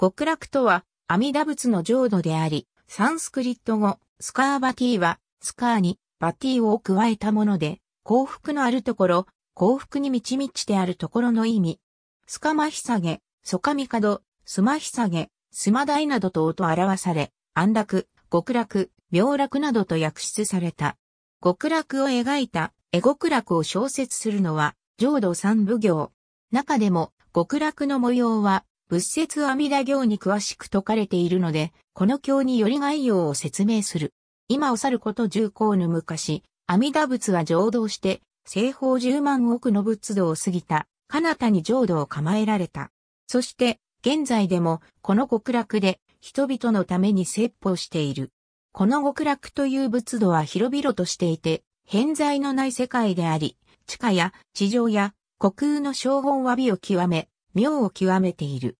極楽とは、阿弥陀仏の浄土であり、サンスクリット語、スカーバティーは、スカーに、バティーを加えたもので、幸福のあるところ、幸福に満ち満ちてあるところの意味。スカマヒサゲ、ソカミカド、スマヒサゲ、スマダイなどと音表され、安楽、極楽、妙楽などと訳出された。極楽を描いた、絵極楽を小説するのは、浄土三部行。中でも、極楽の模様は、仏説阿弥陀行に詳しく説かれているので、この経により概要を説明する。今を去ること重厚の昔、阿弥陀仏は浄土して、西方十万億の仏道を過ぎた、彼方に浄土を構えられた。そして、現在でも、この極楽で、人々のために説法している。この極楽という仏土は広々としていて、偏在のない世界であり、地下や地上や虚空の荘厳詫びを極め、妙を極めている。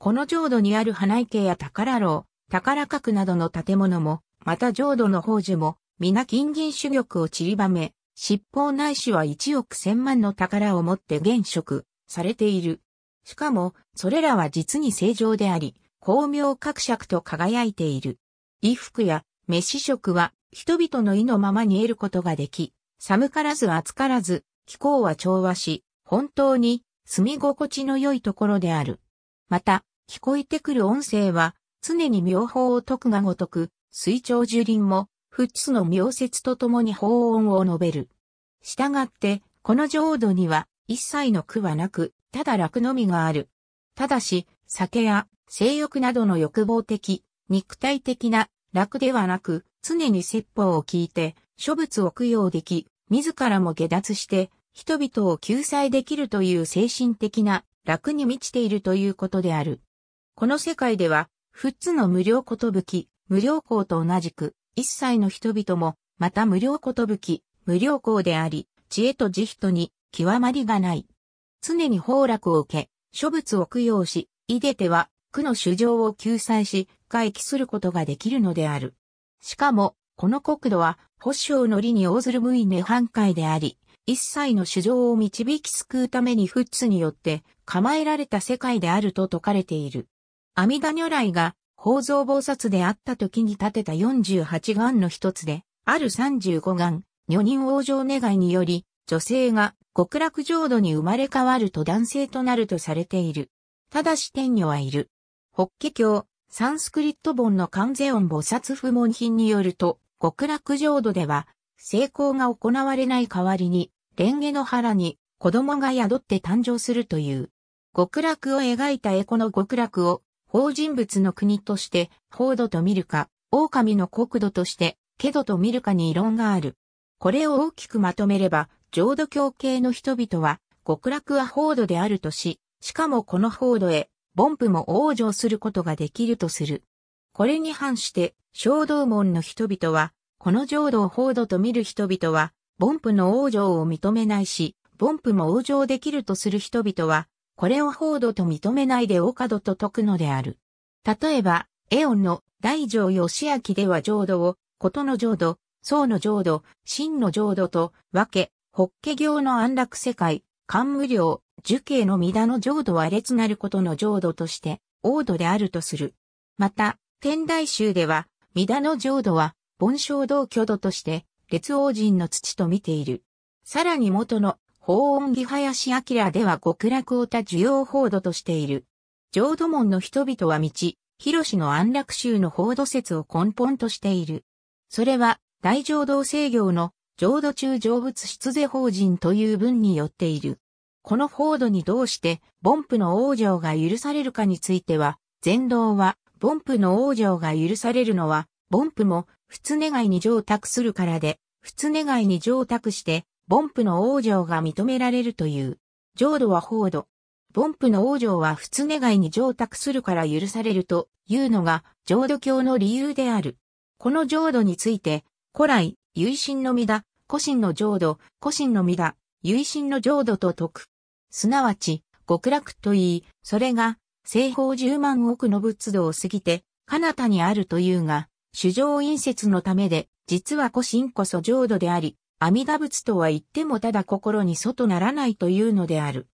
この浄土にある花池や宝楼、宝閣などの建物も、また浄土の宝珠も、皆金銀主玉を散りばめ、七宝内視は一億千万の宝を持って現職されている。しかも、それらは実に正常であり、巧妙各尺と輝いている。衣服や飯食は人々の意のままに得ることができ、寒からず暑からず、気候は調和し、本当に住み心地の良いところである。また、聞こえてくる音声は、常に妙法を解くがごとく、水長樹林も、仏の妙説とともに法音を述べる。したがって、この浄土には、一切の苦はなく、ただ楽のみがある。ただし、酒や性欲などの欲望的、肉体的な楽ではなく、常に説法を聞いて、諸物を供養でき、自らも下脱して、人々を救済できるという精神的な楽に満ちているということである。この世界では、富津の無料ことぶき、無料校と同じく、一切の人々も、また無料ことぶき、無料校であり、知恵と慈悲とに、極まりがない。常に崩落を受け、諸物を供養し、いでては、苦の主情を救済し、回帰することができるのである。しかも、この国土は、保をのりに応ずる無意涅反会であり、一切の主情を導き救うためにフッツによって構えられた世界であると説かれている。阿弥陀如来が宝蔵菩薩であった時に建てた48眼の一つで、ある35眼、女人往生願いにより、女性が極楽浄土に生まれ変わると男性となるとされている。ただし天女はいる。法華経、サンスクリット本の関税音菩薩不問品によると、極楽浄土では、成功が行われない代わりに、蓮華の腹に子供が宿って誕生するという。極楽を描いた絵この極楽を、法人物の国として、法度と見るか、狼の国土として、けどと見るかに異論がある。これを大きくまとめれば、浄土教系の人々は、極楽は法度であるとし、しかもこの法度へ、凡夫も往生することができるとする。これに反して、小道門の人々は、この浄土を法度と見る人々は、ボンプの王女を認めないし、ボンプも王女できるとする人々は、これを報道と認めないでオカドと解くのである。例えば、エオンの大乗義明では浄土を、ことの浄土、僧の浄土、真の浄土と分け、法華経の安楽世界、漢無量、樹形の田の浄土は列なることの浄土として、王土であるとする。また、天台宗では、田の浄土は、盆昇道虚土として、列王人の土と見ている。さらに元の法音義林明では極楽をた需要報道としている。浄土門の人々は道、広氏の安楽宗の報道説を根本としている。それは大浄土制御の浄土中成仏出世法人という文によっている。この報道にどうして、凡夫の王女が許されるかについては、全道は、凡夫の王女が許されるのは、凡夫も仏願いに上託するからで、仏願いに上託して、凡夫の往生が認められるという。浄土は法土。凡夫の往生は仏願いに上託するから許されるというのが浄土教の理由である。この浄土について、古来、唯心の身だ、古心の浄土、古心の身だ、唯心の浄土と説く。すなわち、極楽と言い、それが、西方十万億の仏道を過ぎて、彼方にあるというが、主上陰説のためで、実は個心こそ浄土であり、阿弥陀仏とは言ってもただ心に外ならないというのである。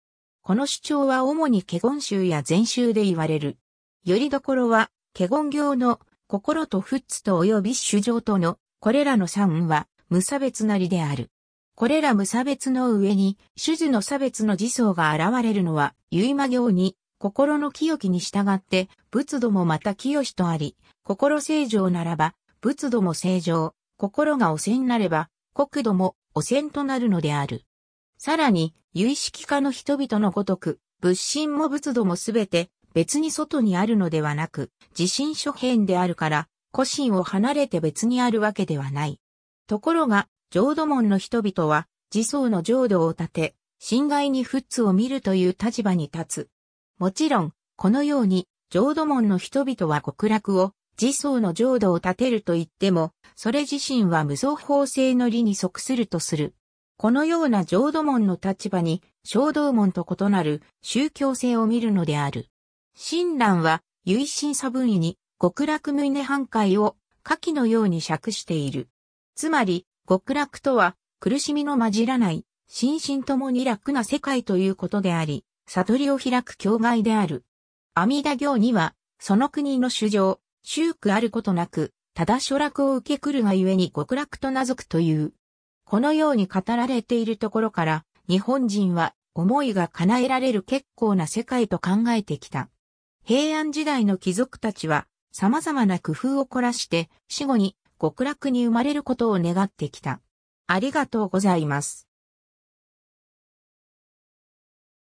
この主張は主に華厳宗や禅宗で言われる。よりどころは、華厳行の心と仏と及び主上との、これらの三は無差別なりである。これら無差別の上に、主樹の差別の自相が現れるのは、結間行に、心の清きに従って、仏土もまた清しとあり、心正常ならば、仏土も正常、心が汚染なれば、国土も汚染となるのである。さらに、有意識化の人々のごとく、仏心も仏土もすべて、別に外にあるのではなく、自身諸辺であるから、個心を離れて別にあるわけではない。ところが、浄土門の人々は、自創の浄土を立て、侵害に仏を見るという立場に立つ。もちろん、このように、浄土門の人々は極楽を、自僧の浄土を建てると言っても、それ自身は無双法制の理に即するとする。このような浄土門の立場に、小道門と異なる宗教性を見るのである。親鸞は、唯心差分位に、極楽無根半壊を、下記のように釈している。つまり、極楽とは、苦しみの混じらない、心身ともに楽な世界ということであり、悟りを開く境外である。阿弥陀行には、その国の主情、宗苦あることなく、ただ諸楽を受け来るがゆえに極楽と名付くという。このように語られているところから、日本人は思いが叶えられる結構な世界と考えてきた。平安時代の貴族たちは、様々な工夫を凝らして、死後に極楽に生まれることを願ってきた。ありがとうございます。